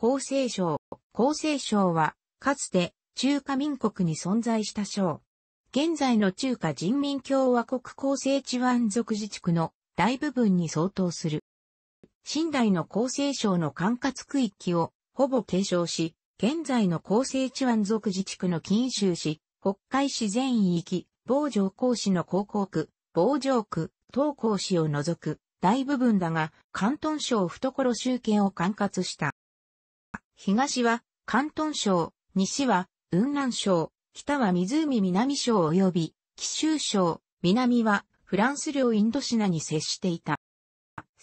厚生省。厚生省は、かつて中華民国に存在した省。現在の中華人民共和国厚生治安族自治区の大部分に相当する。新代の厚生省の管轄区域をほぼ継承し、現在の厚生治安族自治区の近州市、北海市全域、防城港市の高校区、防城区、東港市を除く大部分だが、関東省懐集権を管轄した。東は広東省、西は雲南省、北は湖南省及び紀州省、南はフランス領インドシナに接していた。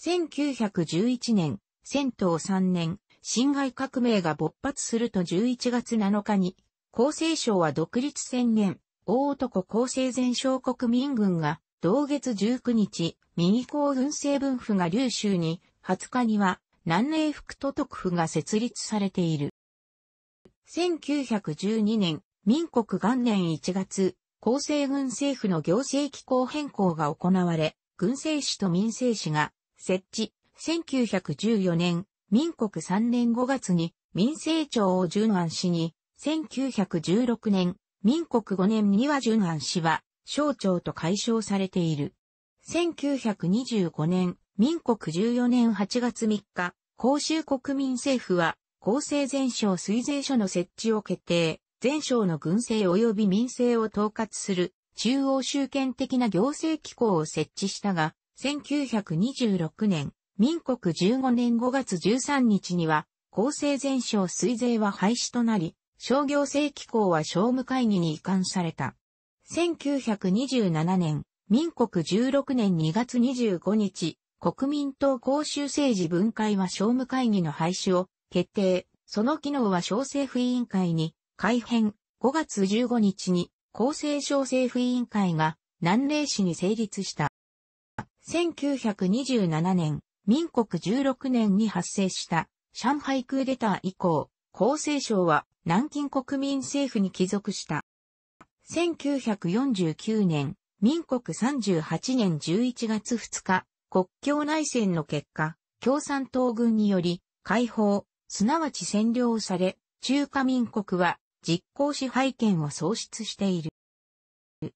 1911年、戦闘3年、辛亥革命が勃発すると11月7日に、厚生省は独立宣言、大男厚生全省国民軍が、同月19日、右港軍政分府が流州に、20日には、南寧副都督府が設立されている。1912年、民国元年1月、厚生軍政府の行政機構変更が行われ、軍政市と民政市が設置。1914年、民国3年5月に民政庁を順安しに、1916年、民国5年には順安氏は省庁と解消されている。1925年、民国14年8月3日、公衆国民政府は、厚生全省水税所の設置を決定、全省の軍政及び民政を統括する中央集権的な行政機構を設置したが、1926年、民国15年5月13日には、厚生全省水税は廃止となり、商業政機構は商務会議に移管された。1927年、民国16年2月25日、国民党公衆政治分解は商務会議の廃止を決定、その機能は小政府委員会に改編、5月15日に厚生省政府委員会が南寧市に成立した。1927年、民国16年に発生した上海クーデター以降、厚生省は南京国民政府に帰属した。1949年、民国38年11月2日、国境内戦の結果、共産党軍により解放、すなわち占領され、中華民国は実効支配権を喪失している。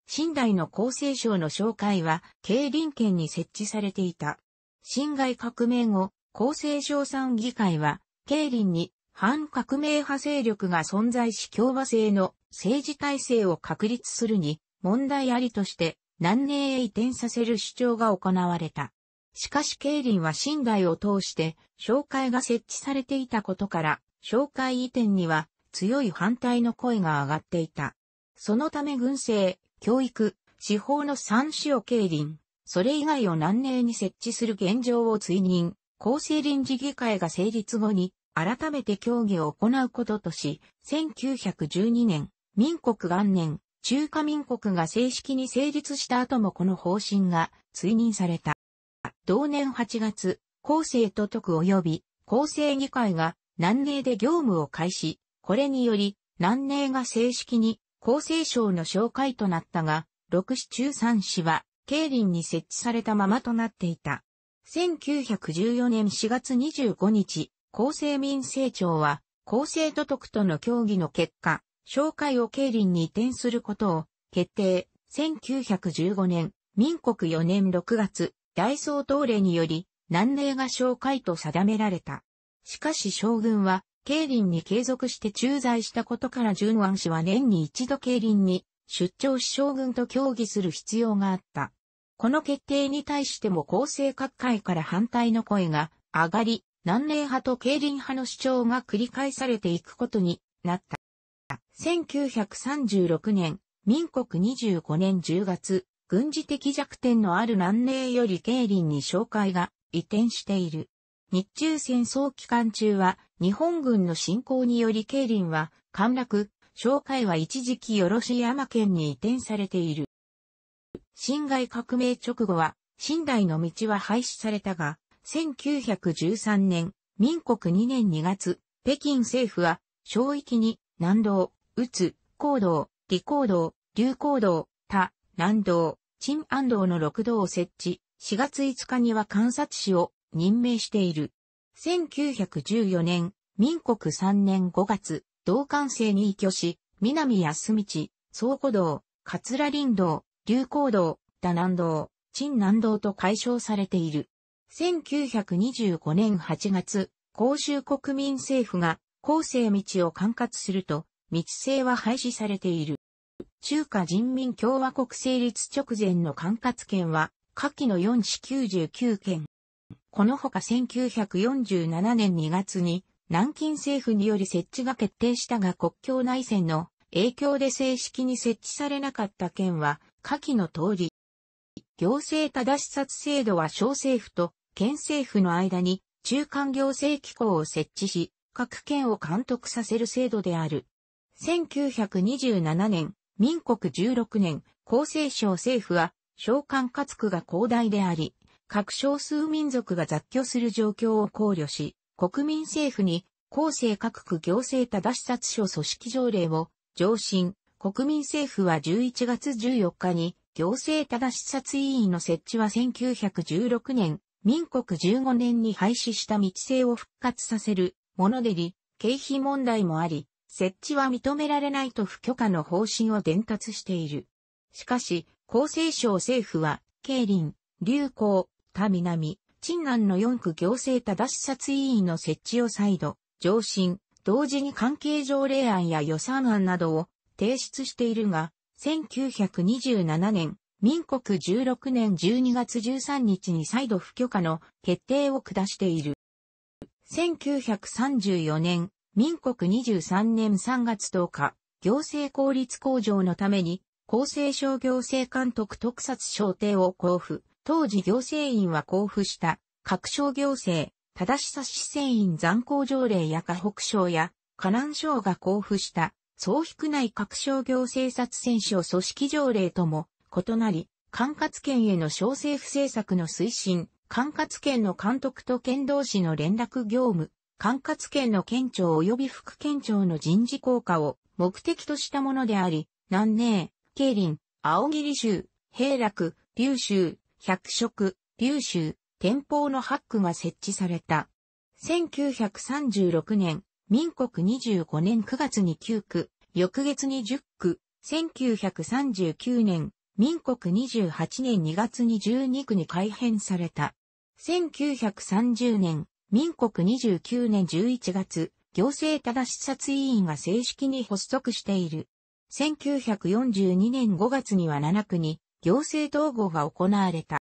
新代の厚生省の紹介は、経林県に設置されていた。新外革命後、厚生省産議会は、経林に反革命派勢力が存在し共和制の政治体制を確立するに問題ありとして、南寧へ移転させる主張が行われた。しかし慶林は寝台を通して、紹介が設置されていたことから、紹介移転には強い反対の声が上がっていた。そのため軍政、教育、司法の三種を慶林、それ以外を南寧に設置する現状を追認、厚生臨時議会が成立後に、改めて協議を行うこととし、1912年、民国元年、中華民国が正式に成立した後もこの方針が追認された。同年8月、厚生都督及び厚生議会が南寧で業務を開始、これにより南寧が正式に厚生省の紹介となったが、6市中3市は、経林に設置されたままとなっていた。1914年4月25日、厚生民政庁は、厚生都督との協議の結果、紹介を経林に移転することを決定。1915年、民国4年6月、大総統令により、南寧が紹介と定められた。しかし将軍は、慶林に継続して駐在したことから淳安氏は年に一度慶林に出張し将軍と協議する必要があった。この決定に対しても厚生各界から反対の声が上がり、南寧派と慶林派の主張が繰り返されていくことになった。1936年、民国25年10月、軍事的弱点のある南寧より経林に紹介が移転している。日中戦争期間中は日本軍の侵攻により経林は陥落、紹介は一時期よろし山県に移転されている。辛亥革命直後は、新代の道は廃止されたが、1913年、民国2年2月、北京政府は、小域に、南道、宇津、高道、理高道、流高道、南道、陳安道の六道を設置、4月5日には観察士を任命している。1914年、民国3年5月、道管制に移居し、南安道、倉庫道、桂林道、流行道、打南道、陳南道と解消されている。1925年8月、公衆国民政府が、公正道を管轄すると、道制は廃止されている。中華人民共和国成立直前の管轄権は、下記の4市99県。このほか1947年2月に南京政府により設置が決定したが国境内戦の影響で正式に設置されなかった県は下記の通り。行政正し殺制度は小政府と県政府の間に中間行政機構を設置し、各県を監督させる制度である。1927年、民国16年、厚生省政府は、召喚つ区が広大であり、各少数民族が雑居する状況を考慮し、国民政府に、厚生各区行政ただ視察所組織条例を上申、国民政府は11月14日に、行政ただ視察委員の設置は1916年、民国15年に廃止した道制を復活させるものでり、経費問題もあり、設置は認められないと不許可の方針を伝達している。しかし、厚生省政府は、慶林、流行、田南、鎮南の4区行政ただ視察委員の設置を再度、上申、同時に関係条例案や予算案などを提出しているが、1927年、民国16年12月13日に再度不許可の決定を下している。1934年、民国23年3月10日、行政効率向上のために、厚生省行政監督特撮省定を交付、当時行政院は交付した、各省行政、正しさ市政院残行条例や河北省や、河南省が交付した、総引区内各省行政察選省組織条例とも異なり、管轄権への省政府政策の推進、管轄権の監督と県同士の連絡業務、管轄県の県庁及び副県庁の人事効果を目的としたものであり、南寧、慶林、青霧州、平楽、琉州、百色、琉州、天保の八区が設置された。1936年、民国25年9月に9区、翌月に10区、1939年、民国28年2月に12区に改編された。1930年、民国29年11月、行政正視察委員が正式に発足している。1942年5月には7区に行政統合が行われた。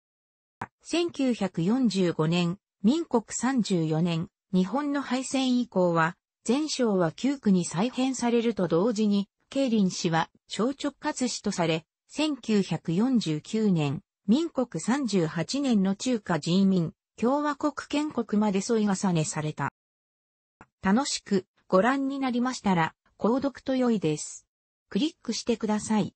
1945年、民国34年、日本の敗戦以降は、全省は9区に再編されると同時に、リ林氏は小直轄氏とされ、1949年、民国38年の中華人民共和国建国まで添い重ねされた。楽しくご覧になりましたら、購読と良いです。クリックしてください。